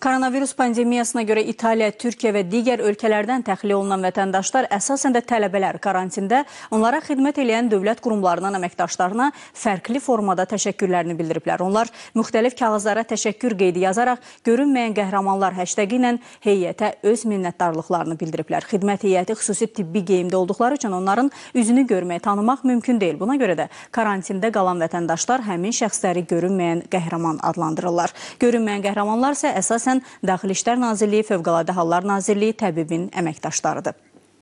Koronavirus pandemiyasına görə İtaliya, Türkiyə və digər ölkələrdən təxliyə olunan vətəndaşlar əsasən də tələbələr karantində onlara xidmət edən dövlət qurumlarından əməkdaşlarına fərqli formada təşəkkürlərini bildiriblər. Onlar müxtəlif kağızlara təşəkkür qeydi yazaraq görünməyən qəhrəmanlar həştəqi ilə heyətə öz minnətdarlıqlarını bildiriblər. Xidmət heyəti xüsusi tibbi geyimdə olduqları üçün onların üzünü görmək, tanımaq mümkün deyil. Buna görə də karantində qalan vətəndaşlar həmin şəxsləri görünməyən qəhrəman adlandırırlar. Görünməyən qəhrəmanlar isə əsasən əsasən Daxili İşlər Nazirliyi, Fövqəladə Hallar Nazirliyi, təbibin əməkdaşlarıdır.